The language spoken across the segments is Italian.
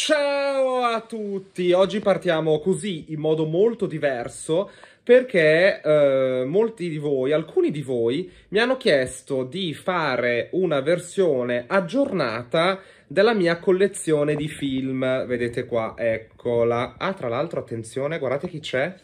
Ciao a tutti! Oggi partiamo così in modo molto diverso perché eh, molti di voi, alcuni di voi, mi hanno chiesto di fare una versione aggiornata della mia collezione di film. Vedete qua, eccola. Ah, tra l'altro, attenzione, guardate chi c'è.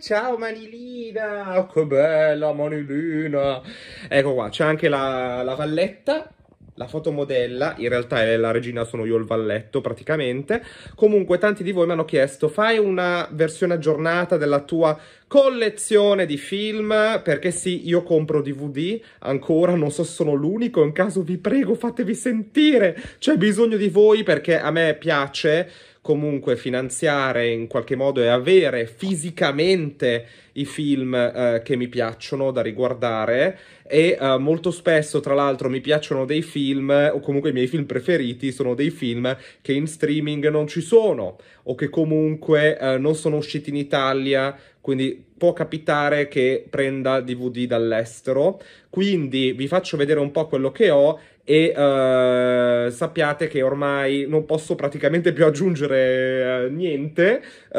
Ciao Manilina! Oh, che bella Manilina! Ecco qua, c'è anche la, la valletta la fotomodella, in realtà è la regina sono io il valletto praticamente. Comunque tanti di voi mi hanno chiesto fai una versione aggiornata della tua collezione di film, perché sì, io compro DVD ancora, non so se sono l'unico, in caso vi prego fatevi sentire, c'è bisogno di voi perché a me piace comunque finanziare in qualche modo e avere fisicamente i film eh, che mi piacciono da riguardare e eh, molto spesso tra l'altro mi piacciono dei film o comunque i miei film preferiti sono dei film che in streaming non ci sono o che comunque eh, non sono usciti in Italia quindi può capitare che prenda DVD dall'estero quindi vi faccio vedere un po' quello che ho e uh, sappiate che ormai non posso praticamente più aggiungere uh, niente uh,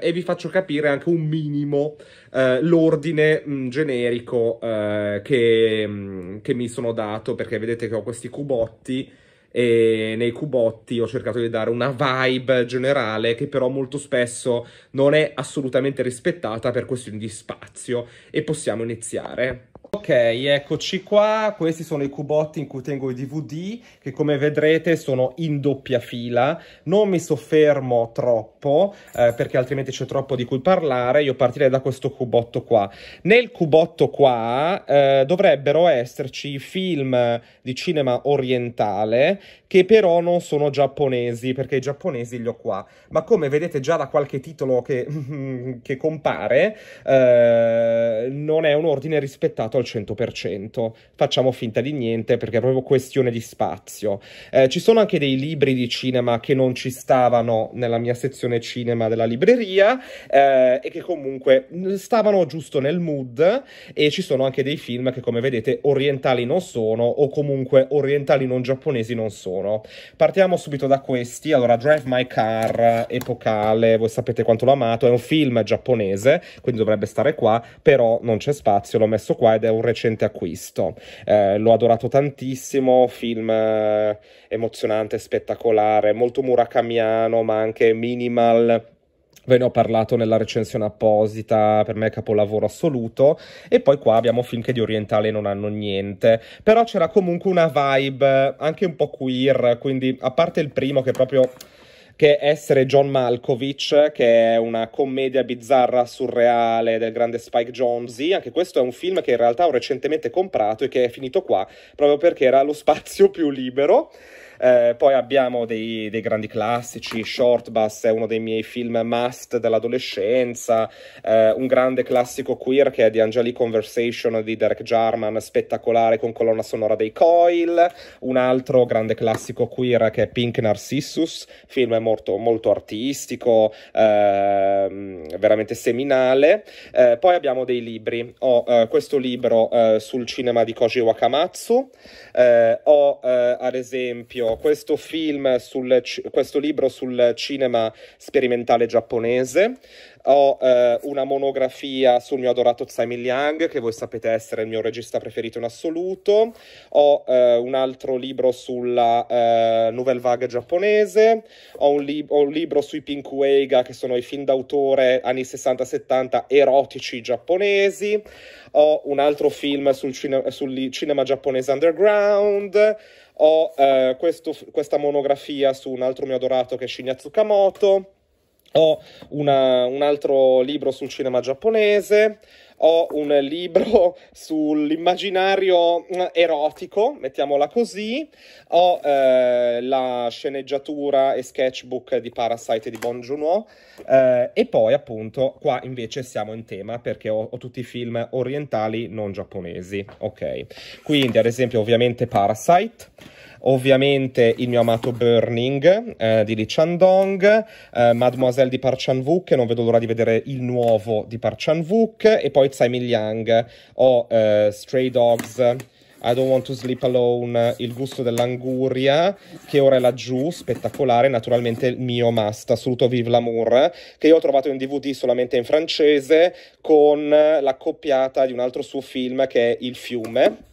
e vi faccio capire anche un minimo l'ordine mh, mm, generico che, mh, mm, che, mi sono dato perché vedete che ho questi cubotti e nei cubotti ho cercato di dare una vibe generale che però molto spesso non è assolutamente rispettata per questioni di spazio e possiamo iniziare. Ok, eccoci qua, questi sono i cubotti in cui tengo i DVD che come vedrete sono in doppia fila, non mi soffermo troppo eh, perché altrimenti c'è troppo di cui parlare, io partirei da questo cubotto qua. Nel cubotto qua eh, dovrebbero esserci film di cinema orientale che però non sono giapponesi perché i giapponesi li ho qua, ma come vedete già da qualche titolo che, che compare eh, non è un ordine rispettato al 100%. Facciamo finta di niente perché è proprio questione di spazio. Eh, ci sono anche dei libri di cinema che non ci stavano nella mia sezione cinema della libreria eh, e che comunque stavano giusto nel mood e ci sono anche dei film che come vedete orientali non sono o comunque orientali non giapponesi non sono. Partiamo subito da questi. Allora Drive My Car epocale, voi sapete quanto l'ho amato, è un film giapponese, quindi dovrebbe stare qua, però non c'è c'è spazio l'ho messo qua ed è un recente acquisto. Eh, l'ho adorato tantissimo, film eh, emozionante, spettacolare, molto murakamiano ma anche minimal. Ve ne ho parlato nella recensione apposita, per me è capolavoro assoluto. E poi qua abbiamo film che di orientale non hanno niente. Però c'era comunque una vibe anche un po' queer, quindi a parte il primo che proprio che essere John Malkovich, che è una commedia bizzarra, surreale del grande Spike Jonze. Anche questo è un film che in realtà ho recentemente comprato e che è finito qua proprio perché era lo spazio più libero. Eh, poi abbiamo dei, dei, grandi classici, Short Bus è uno dei miei film must dell'adolescenza, eh, un grande classico queer che è The Angelic Conversation di Derek Jarman, spettacolare con colonna sonora dei Coil, un altro grande classico queer che è Pink Narcissus, film molto, molto artistico, eh, veramente seminale. Eh, poi abbiamo dei libri, ho eh, questo libro eh, sul cinema di Koji Wakamatsu, ho ad esempio questo film, sul, questo libro sul cinema sperimentale giapponese. Ho eh, una monografia sul mio adorato Tsai Ming-Liang, che voi sapete essere il mio regista preferito in assoluto. Ho eh, un altro libro sulla eh, Nouvelle Vague giapponese. Ho un, li- ho un libro sui Pink Uega, che sono i film d'autore anni 60-70 erotici giapponesi. Ho un altro film sul, cine- sul cinema giapponese underground ho eh, questo, questa monografia su un altro mio adorato che è Shinya Tsukamoto ho una, un altro libro sul cinema giapponese, ho un libro sull'immaginario mm, erotico, mettiamola così, ho eh, la sceneggiatura e sketchbook di Parasite di Bon Joon-ho eh, e poi appunto qua invece siamo in tema perché ho, ho, tutti i film orientali non giapponesi, ok? Quindi ad esempio ovviamente Parasite ovviamente il mio amato Burning eh, di Lee Chandong, eh, Mademoiselle di Parchan Wook, non vedo l'ora di vedere il nuovo di Parchan Wook, e poi Tsai Min Liang, ho eh, Stray Dogs, i Don't Want to Sleep Alone, Il gusto dell'anguria, che ora è laggiù, spettacolare, naturalmente il mio must, assoluto Vive l'amour, che io ho trovato in DVD solamente in francese con l'accoppiata di un altro suo film che è Il fiume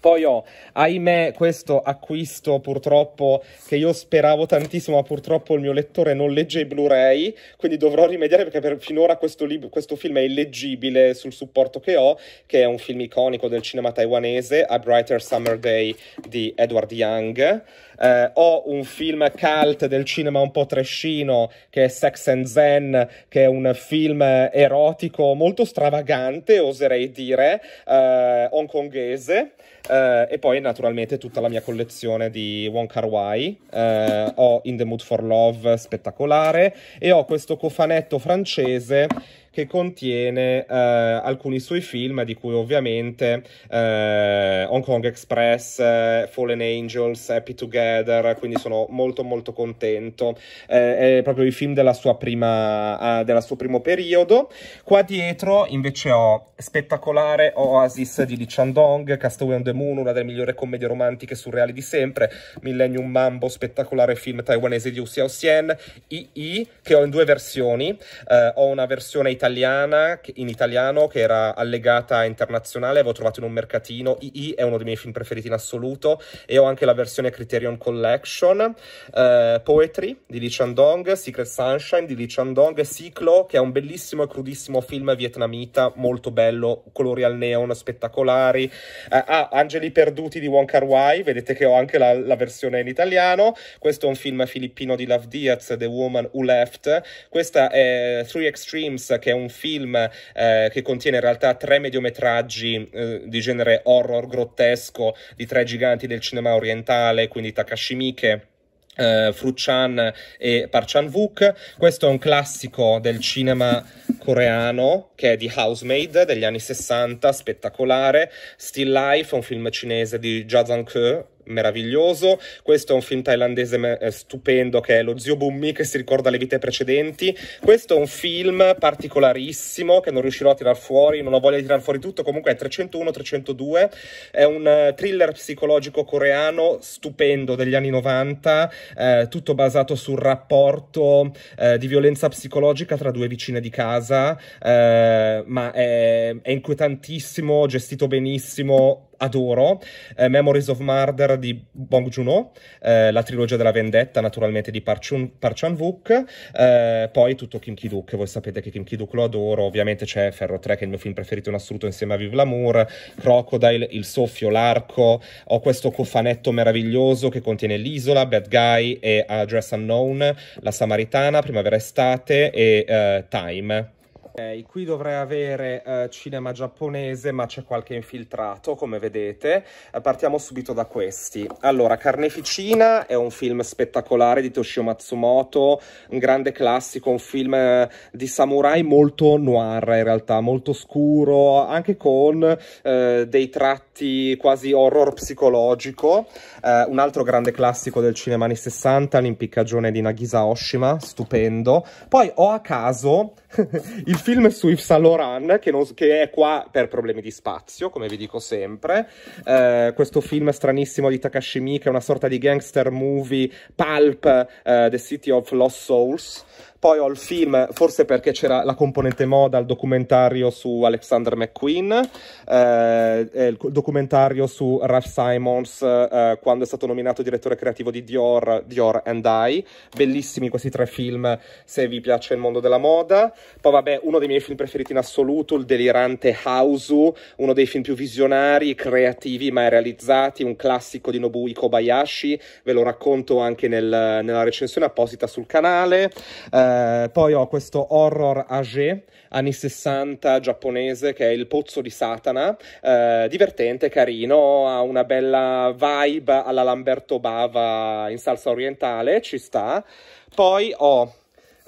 poi ho, ahimè, questo acquisto purtroppo che io speravo tantissimo, ma purtroppo il mio lettore non legge i Blu-ray, quindi dovrò rimediare perché per finora questo, questo, film è illeggibile sul supporto che ho, che è un film iconico del cinema taiwanese, A Brighter Summer Day di Edward Young eh, ho un film cult del cinema un po' trescino che è Sex and Zen, che è un film erotico molto stravagante, oserei dire, eh, hongkongese. Eh, e poi naturalmente tutta la mia collezione di Wong Kar Wai eh, ho In the Mood for Love spettacolare e ho questo cofanetto francese che contiene eh, alcuni suoi film, di cui ovviamente eh, Hong Kong Express, eh, Fallen Angels, Happy Together, quindi sono molto molto contento. Eh, è proprio i film della sua prima, eh, del suo primo periodo. Qua dietro invece ho Spettacolare Oasis di Li Chandong, Castaway on the Moon, una delle migliori commedie romantiche surreali di sempre, Millennium Mambo, spettacolare film taiwanese di Wu Xiaoxian, II, che ho in due versioni, eh, ho una versione italiana italiana in italiano che era allegata internazionale, avevo trovato in un mercatino. II è uno dei miei film preferiti in assoluto e ho anche la versione Criterion Collection, eh, Poetry di Lee Chandong, Secret Sunshine di Lee Chandong e Ciclo che è un bellissimo e crudissimo film vietnamita, molto bello, colori al neon spettacolari. Eh, ah, Angeli perduti di Wong Kar Wai, vedete che ho anche la, la versione in italiano. Questo è un film filippino di Love Diaz, The Woman Who Left. Questa è Three Extremes che che è un film eh, che contiene in realtà tre mediometraggi eh, di genere horror grottesco di tre giganti del cinema orientale, quindi Takashi Miike. Uh, eh, Fruchan e Parchan Vuk. Questo è un classico del cinema coreano che è di Housemaid degli anni 60, spettacolare. Still Life è un film cinese di Jazan Ke, meraviglioso. Questo è un film thailandese eh, stupendo che è Lo zio Bummi che si ricorda le vite precedenti. Questo è un film particolarissimo che non riuscirò a tirar fuori, non ho voglia di tirar fuori tutto, comunque è 301-302, è un eh, thriller psicologico coreano stupendo degli anni 90, eh, tutto basato sul rapporto eh, di violenza psicologica tra due vicine di casa, eh, ma è, è inquietantissimo, gestito benissimo, adoro, eh, Memories of Murder di Bong Joon-ho, eh, la trilogia della vendetta naturalmente di Park Chan-wook, eh, poi tutto Kim Ki-duk, voi sapete che Kim Ki-duk lo adoro, ovviamente c'è Ferro 3 che è il mio film preferito in assoluto insieme a Vive l'Amour, Crocodile, Il Soffio, L'Arco, ho questo cofanetto meraviglioso che contiene L'Isola, Bad Guy e Address Unknown, La Samaritana, Primavera Estate e eh, Time qui dovrei avere eh, cinema giapponese, ma c'è qualche infiltrato, come vedete. Eh, partiamo subito da questi. Allora, Carneficina è un film spettacolare di Toshio Matsumoto, un grande classico, un film eh, di samurai molto noir in realtà, molto scuro, anche con eh, dei tratti quasi horror psicologico. Eh, un altro grande classico del cinema anni 60, L'impiccagione di Nagisa Oshima, stupendo. Poi ho a caso il film è su Yves Saint Laurent, che, non, che, è qua per problemi di spazio, come vi dico sempre. Eh, questo film stranissimo di Takashimi, che è una sorta di gangster movie, pulp, uh, The City of Lost Souls. Poi ho il film, forse perché c'era la componente moda, il documentario su Alexander McQueen, eh, il documentario su Ralph Simons eh, quando è stato nominato direttore creativo di Dior, Dior and I. Bellissimi questi tre film se vi piace il mondo della moda. Poi vabbè, uno dei miei film preferiti in assoluto, il delirante Hausu, uno dei film più visionari, creativi mai realizzati, un classico di Nobu Kobayashi, ve lo racconto anche nel, nella recensione apposita sul canale. Eh, eh, poi ho questo horror age anni 60 giapponese che è Il pozzo di Satana, uh, divertente, carino, ha una bella vibe alla Lamberto Bava in salsa orientale, ci sta. Poi ho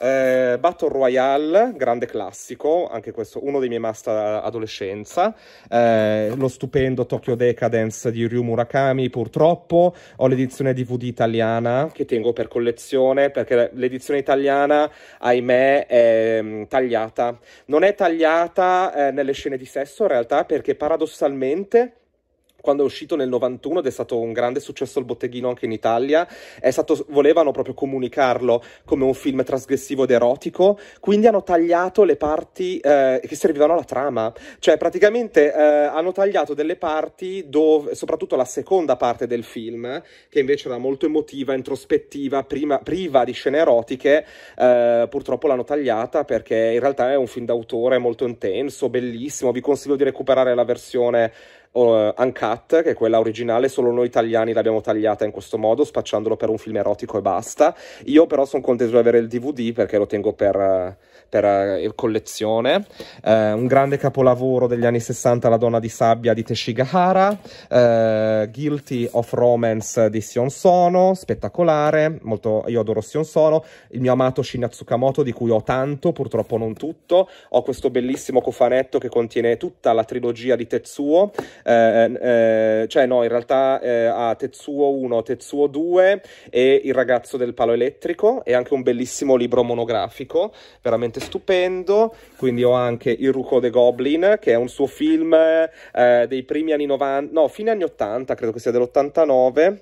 eh, Battle Royale, grande classico, anche questo uno dei miei master adolescenza. Eh, lo stupendo Tokyo Decadence di Ryu Murakami, purtroppo. Ho l'edizione DVD italiana che tengo per collezione perché l'edizione italiana, ahimè, è mm, tagliata. Non è tagliata eh, nelle scene di sesso in realtà perché paradossalmente quando è uscito nel 91 ed è stato un grande successo al botteghino anche in Italia, è stato, volevano proprio comunicarlo come un film trasgressivo ed erotico, quindi hanno tagliato le parti eh, che servivano alla trama, cioè praticamente eh, hanno tagliato delle parti dove, soprattutto la seconda parte del film, che invece era molto emotiva, introspettiva, prima, priva di scene erotiche, eh, purtroppo l'hanno tagliata perché in realtà è un film d'autore molto intenso, bellissimo, vi consiglio di recuperare la versione uh, uncut, che è quella originale, solo noi italiani l'abbiamo tagliata in questo modo, spacciandolo per un film erotico e basta. Io però sono contento di avere il DVD perché lo tengo per... Uh, lettera e collezione, eh, un grande capolavoro degli anni 60 La donna di sabbia di Teshigahara, eh, Guilty of Romance di Sion Sono, spettacolare, molto, io adoro Sion Sono, il mio amato Shinya Tsukamoto di cui ho tanto, purtroppo non tutto, ho questo bellissimo cofanetto che contiene tutta la trilogia di Tetsuo, eh, eh cioè no, in realtà eh, ha Tetsuo 1, Tetsuo 2 e Il ragazzo del palo elettrico e anche un bellissimo libro monografico, veramente stupendo, quindi ho anche Il Ruco de Goblin, che è un suo film eh, dei primi anni 90, no, fine anni 80, credo che sia dell'89,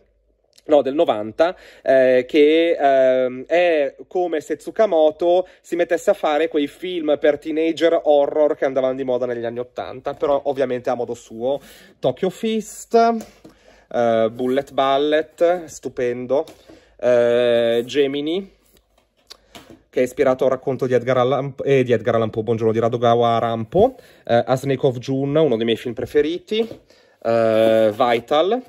no, del 90, eh, che eh, è come se Tsukamoto si mettesse a fare quei film per teenager horror che andavano di moda negli anni 80, però ovviamente a modo suo. Tokyo Fist, eh, Bullet Ballet, stupendo, eh, Gemini, che è ispirato al racconto di Edgar Allan, eh, di Edgar Allan Poe, buongiorno, di Radogawa Rampo, eh, A Snake of June, uno dei miei film preferiti, eh, Vital,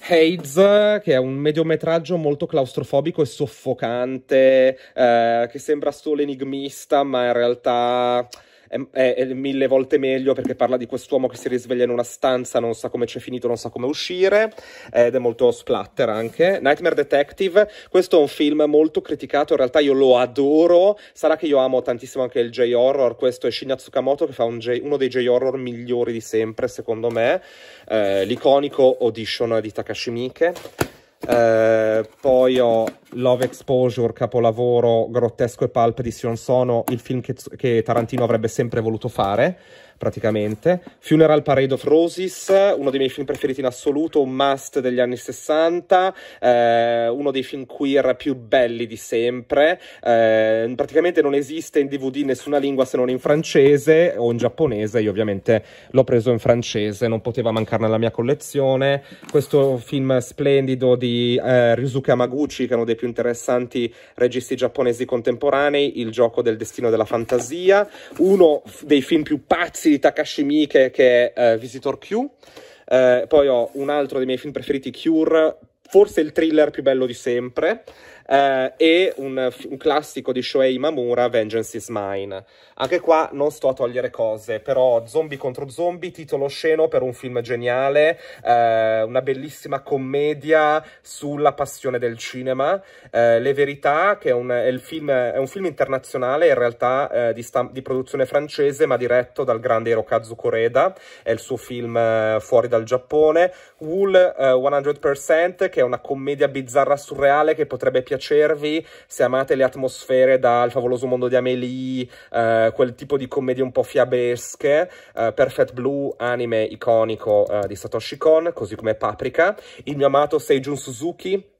Hades, che è un mediometraggio molto claustrofobico e soffocante, eh, che sembra solo enigmista, ma in realtà è, è, è, mille volte meglio perché parla di quest'uomo che si risveglia in una stanza, non sa come c'è finito, non sa come uscire, ed è molto splatter anche. Nightmare Detective, questo è un film molto criticato, in realtà io lo adoro, sarà che io amo tantissimo anche il J-horror, questo è Shinya Tsukamoto che fa un J, uno dei J-horror migliori di sempre, secondo me, eh, l'iconico Audition di Takashi eh, poi ho Love Exposure, capolavoro grottesco e pulp di Sion Sono, il film che, che Tarantino avrebbe sempre voluto fare praticamente. Funeral Parade of Roses, uno dei miei film preferiti in assoluto, un must degli anni 60, eh, uno dei film queer più belli di sempre. Eh, praticamente non esiste in DVD in nessuna lingua se non in francese o in giapponese, io ovviamente l'ho preso in francese, non poteva mancare nella mia collezione. Questo film splendido di eh, Ryusuke Amaguchi, che è uno dei più interessanti registi giapponesi contemporanei, Il gioco del destino della fantasia, uno dei film più pazzi Ragazzi di Takashi Miike che è uh, Visitor Q. Uh, poi ho un altro dei miei film preferiti, Cure, forse il thriller più bello di sempre eh, e un, un, classico di Shoei Mamura, Vengeance is Mine. Anche qua non sto a togliere cose, però zombie contro zombie, titolo sceno per un film geniale, eh, una bellissima commedia sulla passione del cinema, eh, Le verità, che è un, è film, è un film, internazionale in realtà eh, di, di, produzione francese, ma diretto dal grande Hirokazu Koreda, è il suo film eh, fuori dal Giappone, Wool 100%, eh, che è una commedia bizzarra surreale che potrebbe piacere piacervi, se amate le atmosfere dal favoloso mondo di Amélie, eh, quel tipo di commedie un po' fiabesche, eh, Perfect Blue, anime iconico eh, di Satoshi Kon, così come Paprika, il mio amato Seijun Suzuki,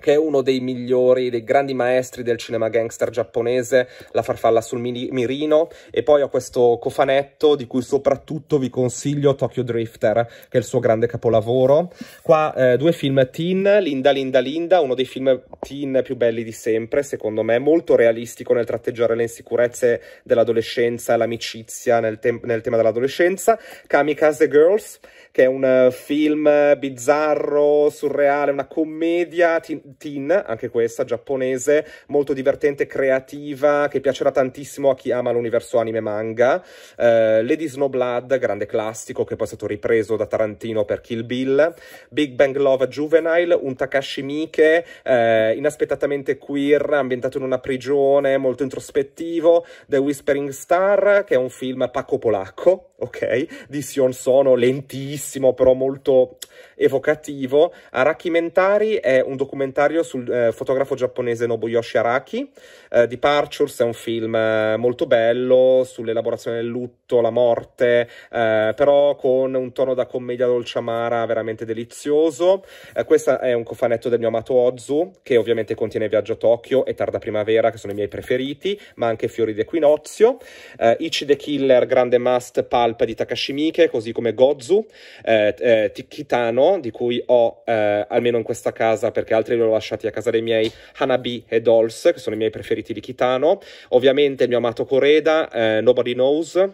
che è uno dei migliori, dei grandi maestri del cinema gangster giapponese, La farfalla sul mirino, e poi ho questo cofanetto di cui soprattutto vi consiglio Tokyo Drifter, che è il suo grande capolavoro. Qua eh, due film teen, Linda Linda Linda, uno dei film teen più belli di sempre, secondo me, molto realistico nel tratteggiare le insicurezze dell'adolescenza, l'amicizia nel, te nel tema dell'adolescenza, Kamikaze Girls, che è un eh, film eh, bizzarro, surreale, una commedia Teen, anche questa giapponese, molto divertente, creativa, che piacerà tantissimo a chi ama l'universo anime manga. Uh, Lady Snowblood, grande classico, che poi è stato ripreso da Tarantino per Kill Bill. Big Bang Love Juvenile, un Takashi Miike, uh, inaspettatamente queer, ambientato in una prigione, molto introspettivo. The Whispering Star, che è un film pacco polacco, ok? Di Sion Sono, lentissimo, però molto evocativo. Araki Mentari è un documentario sul eh, fotografo giapponese Nobuyoshi Araki. Eh, Departures è un film eh, molto bello sull'elaborazione del lutto, la morte, eh, però con un tono da commedia dolciamara veramente delizioso. Eh, questo è un cofanetto del mio amato Ozu, che ovviamente contiene Viaggio a Tokyo e Tarda Primavera, che sono i miei preferiti, ma anche Fiori d'Equinozio. Eh, Ichi the Killer, Grande Must, Pal Alpa di Takashimike, così come Gozu, eh, eh, Tikitano, di cui ho eh, almeno in questa casa, perché altri li ho lasciati a casa dei miei, Hanabi e Dolls, che sono i miei preferiti di Kitano, ovviamente il mio amato Koreda, eh, Nobody Knows,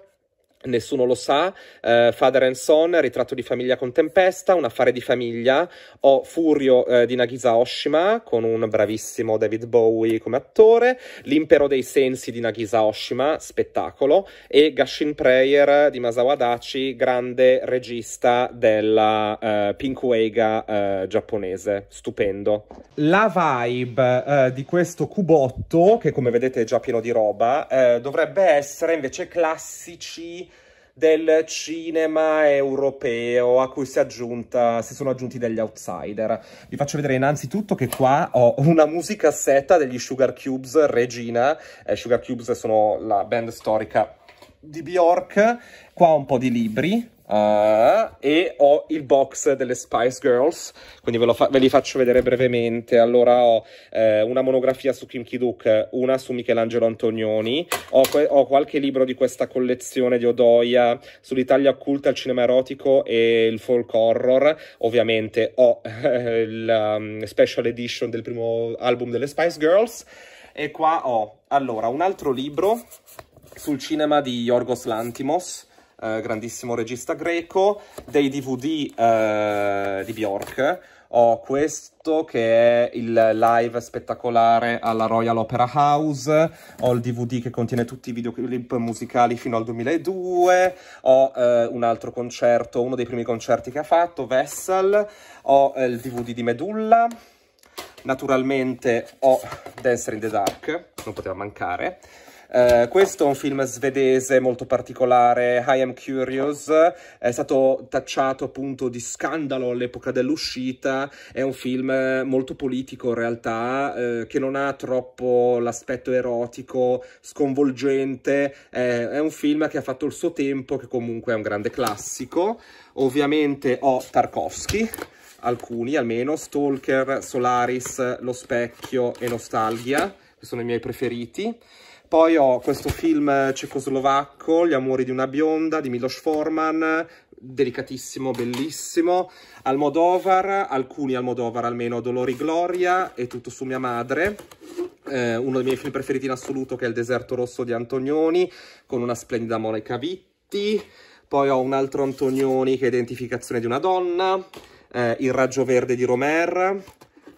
Nessuno lo sa, uh, Father and Son, Ritratto di famiglia con tempesta, Un affare di famiglia, ho Furio uh, di Nagisa Oshima con un bravissimo David Bowie come attore, L'impero dei sensi di Nagisa Oshima, spettacolo, e Gashin Prayer di Masawa Dachi, grande regista della uh, Pink Uega uh, giapponese, stupendo. La vibe di questo cubotto, che come vedete è già pieno di roba, dovrebbe essere invece classici del cinema europeo a cui si, aggiunta, si sono aggiunti degli outsider. Vi faccio vedere innanzitutto che qua ho una musica setta degli Sugar Cubes Regina. Eh, Sugar Cubes sono la band storica di Bjork. Qua ho un po' di libri, eh, e ho il box delle Spice Girls, quindi ve, fa ve li faccio vedere brevemente. Allora ho eh, una monografia su Kim Kiduk, una su Michelangelo Antonioni, ho, ho, qualche libro di questa collezione di Odoia sull'Italia occulta, il cinema erotico e il folk horror. Ovviamente ho eh, la um, special edition del primo album delle Spice Girls. E qua ho allora un altro libro sul cinema di Yorgos Lantimos eh, grandissimo regista greco, dei DVD eh, di Bjork. Ho questo che è il live spettacolare alla Royal Opera House, ho il DVD che contiene tutti i videoclip musicali fino al 2002, ho eh, un altro concerto, uno dei primi concerti che ha fatto, Vessel, ho eh, il DVD di Medulla, naturalmente ho Dancer in the Dark, non poteva mancare, eh, questo è un film svedese molto particolare, I Am Curious, è stato tacciato appunto di scandalo all'epoca dell'uscita, è un film molto politico in realtà, eh, che non ha troppo l'aspetto erotico, sconvolgente, eh, è un film che ha fatto il suo tempo, che comunque è un grande classico. Ovviamente ho Tarkovsky, alcuni almeno, Stalker, Solaris, Lo Specchio e Nostalgia, che sono i miei preferiti. Poi ho questo film cecoslovacco, Gli amori di una bionda, di Miloš Forman, delicatissimo, bellissimo. Almodovar, alcuni Almodovar almeno, Dolori Gloria e Tutto su mia madre. Eh, uno dei miei film preferiti in assoluto che è Il deserto rosso di Antonioni, con una splendida Monica Vitti. Poi ho un altro Antonioni che è Identificazione di una donna, eh, Il raggio verde di Romer,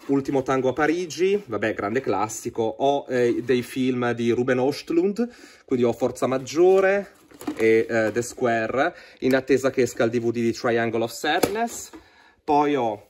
Ultimo tango a Parigi, vabbè, grande classico. Ho eh, dei film di Ruben Ostlund, quindi ho Forza Maggiore e eh, The Square, in attesa che esca il DVD di Triangle of Sadness. Poi ho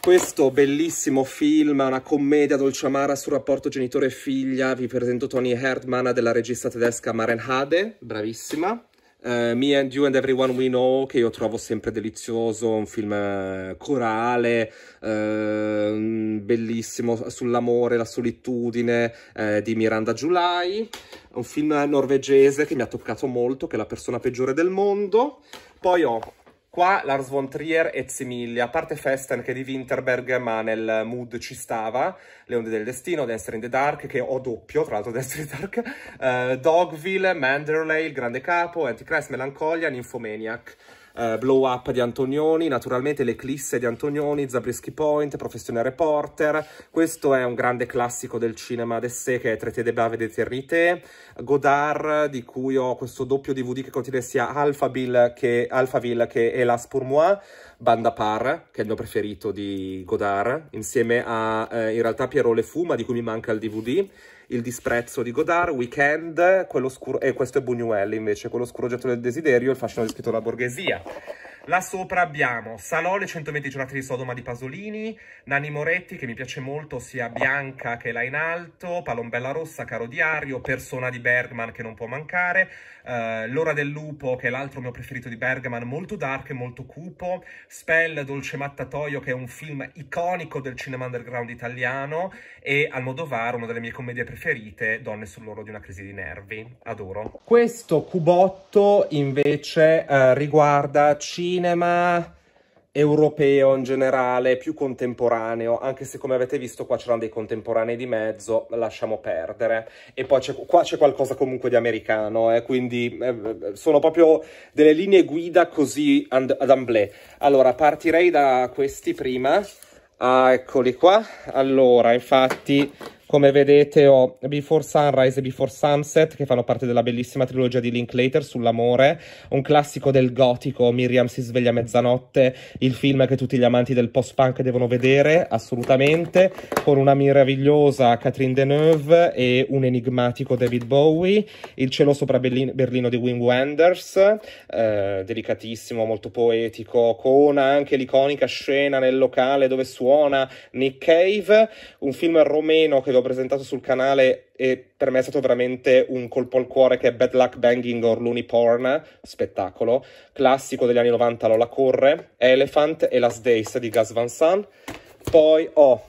questo bellissimo film, una commedia dolce amara sul rapporto genitore figlia. Vi presento Tony Herdman della regista tedesca Maren Hade, bravissima. Uh, Me and You and Everyone We Know, che io trovo sempre delizioso, un film eh, corale, uh, bellissimo, eh, sull'amore, la solitudine uh, di Miranda July, un film norvegese che mi ha toccato molto, che è La persona peggiore del mondo. Poi ho Qua Lars von Trier e Emilia, a parte Festen che è di Winterberg, ma nel mood ci stava, Le onde del destino, Dancer in the Dark, che ho doppio, tra l'altro Dancer in the Dark, uh, Dogville, Manderley, Il grande capo, Antichrist, Melancolia, Nymphomaniac eh, Blow Up di Antonioni, naturalmente l'Eclisse di Antonioni, Zabriskie Point, Professione Reporter, questo è un grande classico del cinema d'essè che è Traité de Bave d'Eternité, Godard di cui ho questo doppio DVD che contiene sia Alphaville che, Alphaville che Elas pour moi, Banda Par, che è il mio preferito di Godard, insieme a eh, in realtà Pierrot Le Fuma di cui mi manca il DVD, il disprezzo di Godard, Weekend, e questo è Buñuel invece, quello scuro oggetto del desiderio, il fascino descritto dalla borghesia. Là sopra abbiamo Salò, 120 giornate di Sodoma di Pasolini, Nani Moretti, che mi piace molto, sia Bianca che là in alto, Palombella Rossa, Caro Diario, Persona di Bergman, che non può mancare, eh, L'ora del lupo, che è l'altro mio preferito di Bergman, molto dark e molto cupo, Spell, Dolce Mattatoio, che è un film iconico del cinema underground italiano, e Almodovar, una delle mie commedie preferite, Donne sull'oro di una crisi di nervi. Adoro. Questo cubotto, invece, eh, riguarda... C cinema europeo in generale, più contemporaneo, anche se come avete visto qua c'erano dei contemporanei di mezzo, lasciamo perdere. E poi qua c'è qualcosa comunque di americano, eh, quindi eh, eh sono proprio delle linee guida così ad amblè. Allora, partirei da questi prima. Ah, eccoli qua. Allora, infatti come vedete ho Before Sunrise e Before Sunset che fanno parte della bellissima trilogia di Linklater sull'amore, un classico del gotico, Miriam si sveglia a mezzanotte, il film che tutti gli amanti del post-punk devono vedere, assolutamente, con una meravigliosa Catherine Deneuve e un enigmatico David Bowie, Il cielo sopra Berlino, di Wim Wenders, eh, delicatissimo, molto poetico, con anche l'iconica scena nel locale dove suona Nick Cave, un film romeno che l'ho presentato sul canale e per me è stato veramente un colpo al cuore che è Bad Luck Banging or Looney Porn, spettacolo, classico degli anni 90, Lola Corre, Elephant e Last Days di Gas Van San. Poi ho, oh,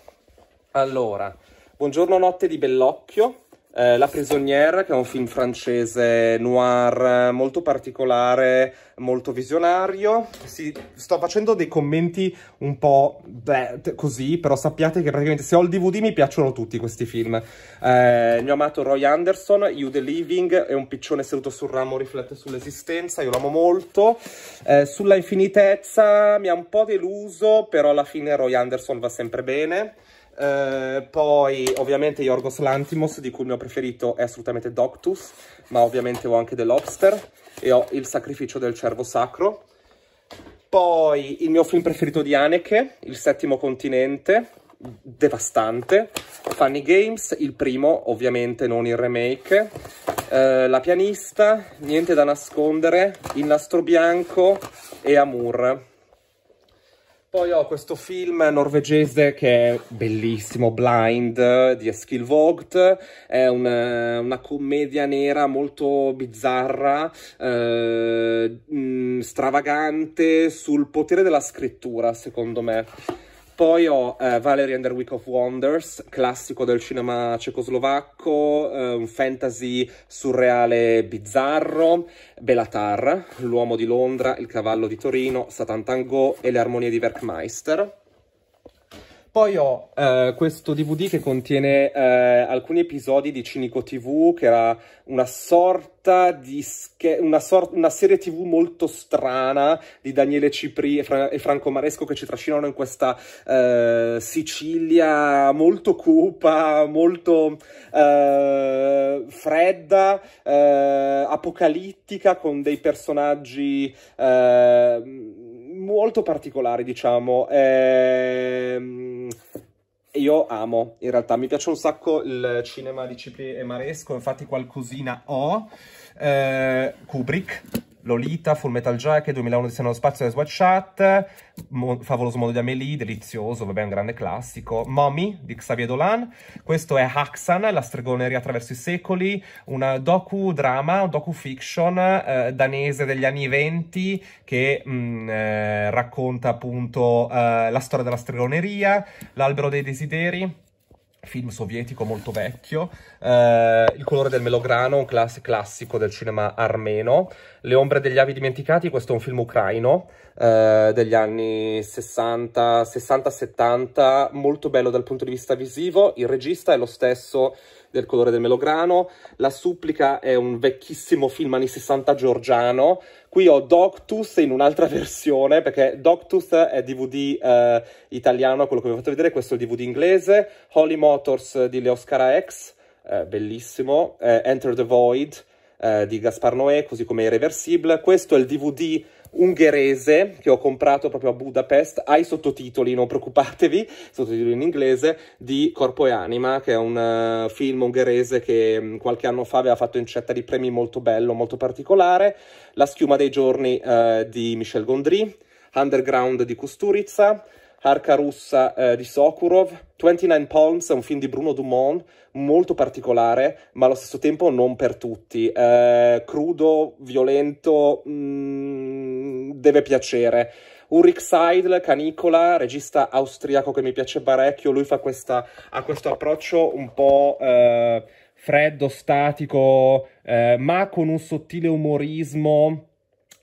allora, Buongiorno Notte di Bellocchio, eh, La Prisonnière, che è un film francese noir eh, molto particolare, molto visionario. Sì, sto facendo dei commenti un po' beh, così, però sappiate che praticamente se ho il DVD mi piacciono tutti questi film. Eh, il mio amato Roy Anderson, You the Living, è un piccione seduto sul ramo, riflette sull'esistenza, io l'amo molto. Eh, sulla infinitezza mi ha un po' deluso, però alla fine Roy Anderson va sempre bene. Eh, poi ovviamente Yorgos Lantimos di cui il mio preferito è assolutamente Doctus ma ovviamente ho anche The Lobster e ho Il sacrificio del cervo sacro poi il mio film preferito di Haneke Il settimo continente devastante Funny Games, il primo ovviamente non il remake eh, La pianista, Niente da nascondere Il nastro bianco e Amour poi ho questo film norvegese che è bellissimo, Blind, di Eskil Vogt, è una, eh, una commedia nera molto bizzarra, eh, stravagante, sul potere della scrittura, secondo me. Poi ho eh, Valerie and the Week of Wonders, classico del cinema cecoslovacco, eh, un fantasy surreale bizzarro, Belatar, L'uomo di Londra, Il cavallo di Torino, Satan Tango e le armonie di Werkmeister. Poi ho eh, questo DVD che contiene eh, alcuni episodi di Cinico TV, che era una sorta di una, sor una, serie TV molto strana di Daniele Cipri e, Fra e Franco Maresco che ci trascinano in questa eh, Sicilia molto cupa, molto eh, fredda, eh, apocalittica, con dei personaggi eh, molto particolare, diciamo. Ehm io amo, in realtà mi piace un sacco il cinema di Cipri e Maresco, infatti qualcosina ho, eh, Kubrick, Lolita, Full Metal Jacket, 2001 di nello spazio della Swatch Chat, Favoloso mondo di Amelie, delizioso, vabbè, un grande classico, Mommy di Xavier Dolan, questo è Haxan, la stregoneria attraverso i secoli, un docu-drama, un docu-fiction eh, danese degli anni 20 che mh, mm, eh, racconta appunto eh, la storia della stregoneria, l'albero dei desideri, film sovietico molto vecchio, eh, Il colore del melograno, un class classico del cinema armeno, Le ombre degli avi dimenticati, questo è un film ucraino eh, degli anni 60-70, molto bello dal punto di vista visivo, il regista è lo stesso del colore del melograno. La supplica è un vecchissimo film anni 60 georgiano. Qui ho Doctus in un'altra versione, perché Doctus è DVD eh, italiano, quello che vi ho fatto vedere, questo è il DVD inglese. Holy Motors di Le Leoscara X, eh, bellissimo. Eh, Enter the Void eh, di Gaspar Noé, così come Irreversible. Questo è il DVD ungherese che ho comprato proprio a Budapest ai sottotitoli, non preoccupatevi, sottotitoli in inglese, di Corpo e Anima, che è un uh, film ungherese che um, qualche anno fa aveva fatto incetta di premi molto bello, molto particolare, La schiuma dei giorni uh, di Michel Gondry, Underground di Kusturica, Arca russa eh, di Sokurov, 29 Palms è un film di Bruno Dumont molto particolare, ma allo stesso tempo non per tutti, eh, crudo, violento, mm deve piacere. Ulrich Seidel, Canicola, regista austriaco che mi piace parecchio, lui fa questa, ha questo approccio un po' eh, freddo, statico, eh, ma con un sottile umorismo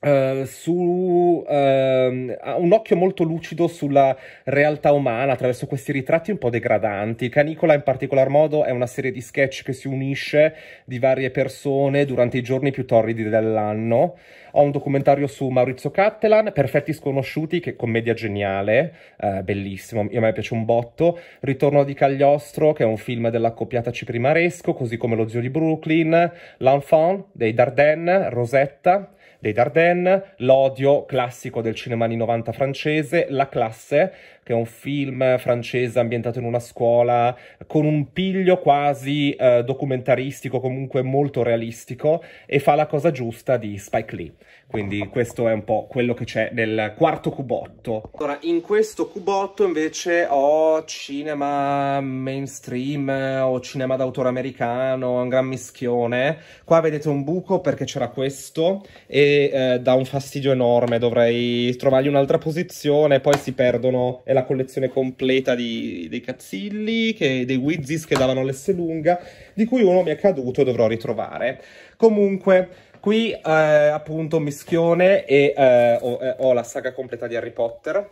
eh, su uh, un occhio molto lucido sulla realtà umana attraverso questi ritratti un po' degradanti. Canicola in particolar modo è una serie di sketch che si unisce di varie persone durante i giorni più torridi dell'anno. Ho un documentario su Maurizio Cattelan, Perfetti sconosciuti, che è commedia geniale, uh, bellissimo, Io, a me piace un botto. Ritorno di Cagliostro, che è un film dell'accoppiata Ciprimaresco, così come Lo zio di Brooklyn, L'enfant dei Dardenne, Rosetta dei Dardenne, l'odio classico del cinema anni 90 francese, la classe che è un film francese ambientato in una scuola, con un piglio quasi eh, documentaristico, comunque molto realistico, e fa la cosa giusta di Spike Lee. Quindi questo è un po' quello che c'è nel quarto cubotto. Allora, in questo cubotto invece ho cinema mainstream o cinema d'autore americano, un gran mischione. Qua vedete un buco perché c'era questo e eh, dà un fastidio enorme, dovrei trovargli un'altra posizione, poi si perdono e la collezione completa di, dei Cazzilli, che, dei Wizzies che davano l'S lunga, di cui uno mi è caduto e dovrò ritrovare. Comunque, qui eh, appunto mischione e eh, ho, eh, ho la saga completa di Harry Potter,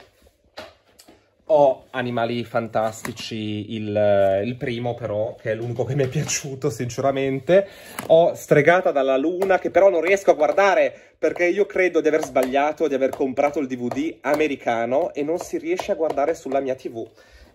ho Animali Fantastici, il, il, primo però, che è l'unico che mi è piaciuto sinceramente. Ho Stregata dalla Luna, che però non riesco a guardare perché io credo di aver sbagliato, di aver comprato il DVD americano e non si riesce a guardare sulla mia TV.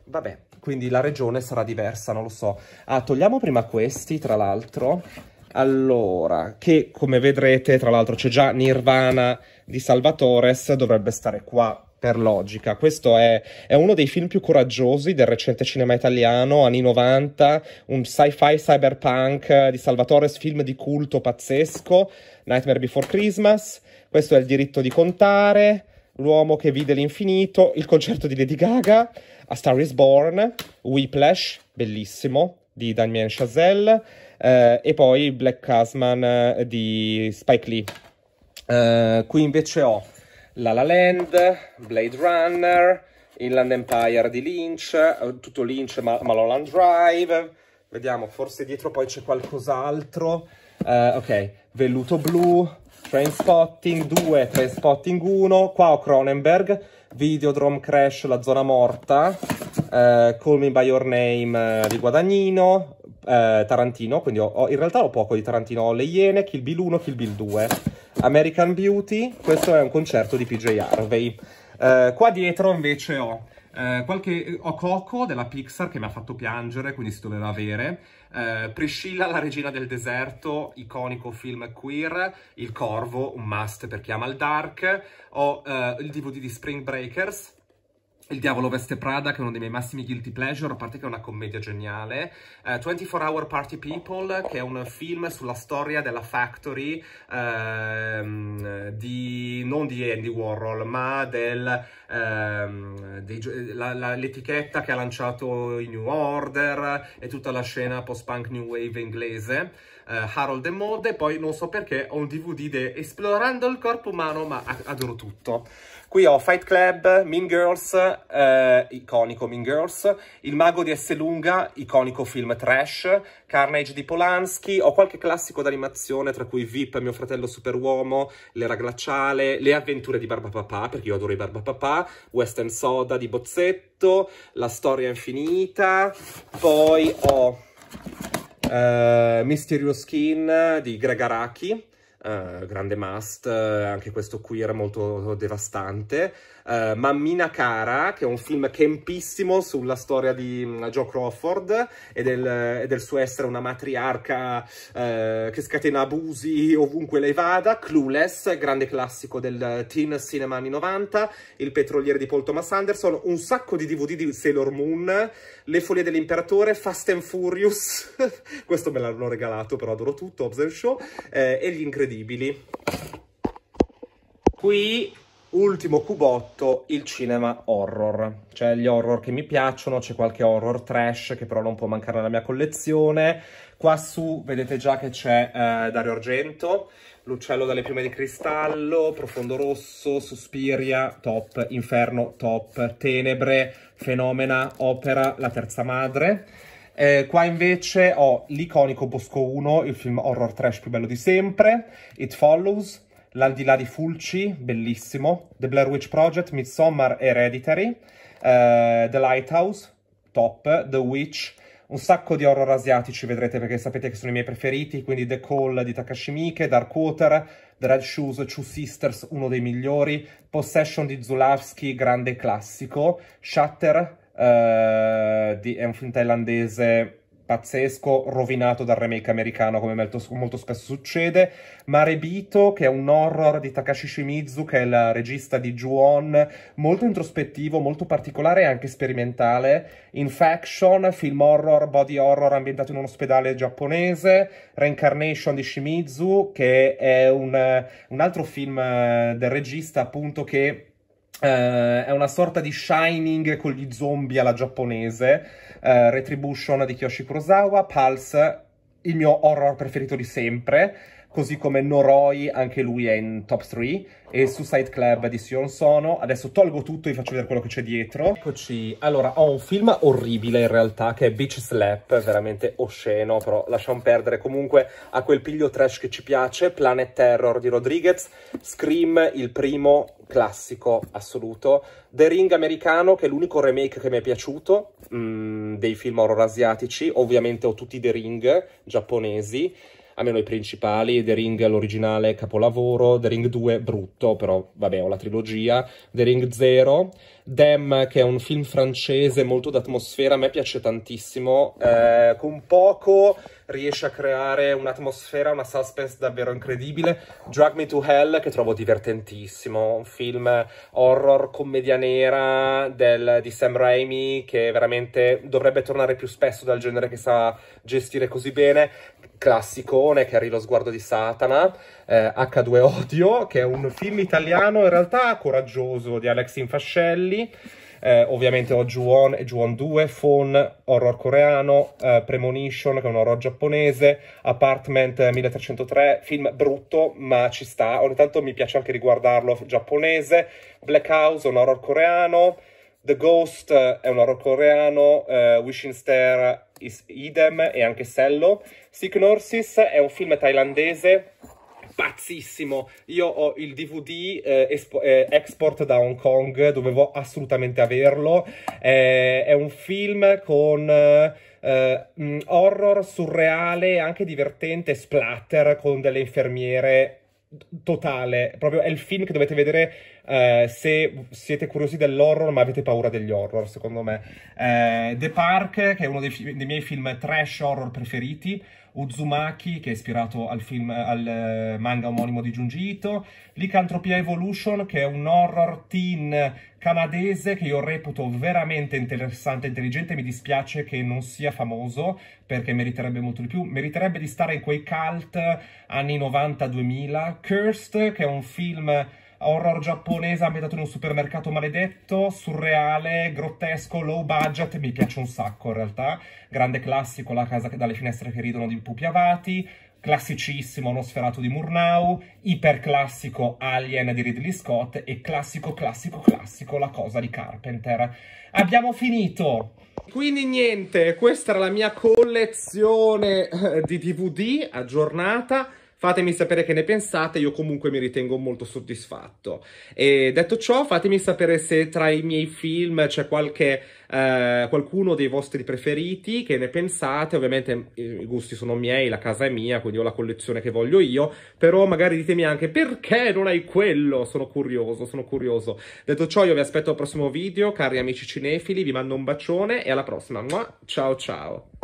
Vabbè, quindi la regione sarà diversa, non lo so. Ah, togliamo prima questi, tra l'altro. Allora, che come vedrete, tra l'altro c'è già Nirvana di Salvatores, dovrebbe stare qua per logica. Questo è, è, uno dei film più coraggiosi del recente cinema italiano, anni 90, un sci-fi cyberpunk di Salvatore, film di culto pazzesco, Nightmare Before Christmas, questo è Il diritto di contare, L'uomo che vide l'infinito, il concerto di Lady Gaga, A Star is Born, Whiplash, bellissimo, di Damien Chazelle, eh, e poi Black Casman eh, di Spike Lee. Eh, qui invece ho la La Land, Blade Runner, Inland Empire di Lynch, eh, tutto Lynch ma Malolan Drive, vediamo, forse dietro poi c'è qualcos'altro, uh, ok, Velluto Blu, Trainspotting 2, Trainspotting 1, qua ho Cronenberg, Videodrome Crash, La Zona Morta, uh, Call Me By Your Name uh, di Guadagnino, Tarantino, quindi ho, ho, in realtà ho poco di Tarantino, ho Le Iene, Kill Bill 1, Kill Bill 2, American Beauty, questo è un concerto di PJ Harvey. Eh, qua dietro invece ho eh, qualche, ho Coco della Pixar che mi ha fatto piangere, quindi si doveva avere. Eh, Priscilla, la regina del deserto, iconico film queer. Il Corvo, un must per chi ama il dark. Ho eh, il DVD di Spring Breakers, il diavolo veste Prada, che è uno dei miei massimi guilty pleasure, a parte che è una commedia geniale. Uh, eh, 24 Hour Party People, che è un film sulla storia della Factory, uh, di, non di Andy Warhol, ma dell'etichetta ehm, uh, che ha lanciato i New Order e tutta la scena post-punk new wave inglese. Eh, Harold e Mode, e poi non so perché ho un DVD di Esplorando il corpo umano, ma adoro tutto. Qui ho Fight Club, Mean Girls, eh, iconico Mean Girls, Il mago di Esselunga, iconico film trash, Carnage di Polanski, ho qualche classico d'animazione tra cui VIP, Mio fratello superuomo, L'era glaciale, Le avventure di Barbapapà, perché io adoro i Barbapapà, Western Soda di Bozzetto, La storia infinita, poi ho... Uh, Mysterious Skin di Greg Araki, eh, grande must, eh, anche questo queer molto devastante. Uh, Mammina Cara, che è un film campissimo sulla storia di mm, Joe Crawford e del, e del, suo essere una matriarca che scatena abusi ovunque lei vada. Clueless, grande classico del teen cinema anni 90. Il petroliere di Paul Thomas Anderson. Un sacco di DVD di Sailor Moon. Le folie dell'imperatore. Fast and Furious. questo me l'hanno regalato, però adoro tutto. Hobbs Show. e gli incredibili incredibili. Qui, ultimo cubotto, il cinema horror. Cioè gli horror che mi piacciono, c'è qualche horror trash che però non può mancare nella mia collezione. Qua su vedete già che c'è eh, Dario Argento, L'uccello dalle piume di cristallo, Profondo Rosso, Suspiria, top, Inferno, top, Tenebre, Fenomena, Opera, La terza madre. Eh, qua invece ho l'iconico Bosco 1, il film horror trash più bello di sempre, It Follows, L'aldilà di Fulci, bellissimo, The Blair Witch Project, Midsommar, Hereditary, eh, The Lighthouse, top, The Witch, un sacco di horror asiatici vedrete perché sapete che sono i miei preferiti, quindi The Call di Takashi Miike, Dark Water, The Red Shoes, Two Sisters, uno dei migliori, Possession di Zulawski, grande classico, Shutter, eh, di, è un film thailandese pazzesco, rovinato dal remake americano come molto, molto, spesso succede, Mare Bito che è un horror di Takashi Shimizu che è il regista di Juon, molto introspettivo, molto particolare e anche sperimentale, Infection, film horror, body horror ambientato in un ospedale giapponese, Reincarnation di Shimizu che è un, un altro film eh, del regista appunto che Uh, è una sorta di Shining con gli zombie alla giapponese, uh, Retribution di Kyoshi Kurosawa, Pulse, il mio horror preferito di sempre, così come Noroi, anche lui è in top 3, e Suicide Club di Sion Sono. Adesso tolgo tutto e vi faccio vedere quello che c'è dietro. Eccoci, allora ho un film orribile in realtà, che è Beach Slap, veramente osceno, però lasciamo perdere. Comunque a quel piglio trash che ci piace, Planet Terror di Rodriguez, Scream, il primo classico assoluto. The Ring americano, che è l'unico remake che mi è piaciuto mh, mm, dei film horror asiatici. Ovviamente ho tutti i The Ring giapponesi, almeno i principali. The Ring l'originale capolavoro, The Ring 2 brutto, però vabbè ho la trilogia. The Ring 0, Dem che è un film francese molto d'atmosfera, a me piace tantissimo, eh, con poco riesce a creare un'atmosfera, una suspense davvero incredibile. Drag Me to Hell, che trovo divertentissimo, un film horror, commedia nera del, di Sam Raimi, che veramente dovrebbe tornare più spesso dal genere che sa gestire così bene. Classicone, Carry lo sguardo di Satana, eh, H2 Odio, che è un film italiano in realtà coraggioso di Alex Infascelli eh, ovviamente ho Juon on e Ju-On 2, Phone, horror coreano, eh, Premonition che è un horror giapponese, Apartment 1303, film brutto ma ci sta, ogni tanto mi piace anche riguardarlo giapponese, Black House un horror coreano, The Ghost eh, è un horror coreano, eh, Wishing Star is idem e anche Sello, Sick Nurses è un film thailandese pazzissimo. Io ho il DVD eh, eh, Export da Hong Kong, dovevo assolutamente averlo. Eh, è un film con... Eh, mm, horror surreale, anche divertente, splatter con delle infermiere totale. Proprio è il film che dovete vedere eh, se siete curiosi dell'horror, ma avete paura degli horror, secondo me. Eh, The Park, che è uno dei, dei miei film trash horror preferiti. Uzumaki, che è ispirato al, film, al eh, manga omonimo di Junji Ito, Licantropia Evolution, che è un horror teen canadese che io reputo veramente interessante e intelligente, mi dispiace che non sia famoso, perché meriterebbe molto di più, meriterebbe di stare in quei cult anni 90-2000, Cursed, che è un film horror giapponese ambientato in un supermercato maledetto, surreale, grottesco, low budget, mi piace un sacco in realtà, grande classico, la casa dalle finestre che ridono di pupi avati, classicissimo Lo sferato di Murnau, iperclassico Alien di Ridley Scott e classico classico classico La cosa di Carpenter. Abbiamo finito! Quindi niente, questa era la mia collezione eh, di DVD aggiornata Fatemi sapere che ne pensate, io comunque mi ritengo molto soddisfatto. E detto ciò, fatemi sapere se tra i miei film c'è qualche, eh, qualcuno dei vostri preferiti, che ne pensate. Ovviamente eh, i gusti sono miei, la casa è mia, quindi ho la collezione che voglio io, però magari ditemi anche perché non hai quello, sono curioso, sono curioso. Detto ciò, io vi aspetto al prossimo video, cari amici cinefili, vi mando un bacione e alla prossima. ciao ciao!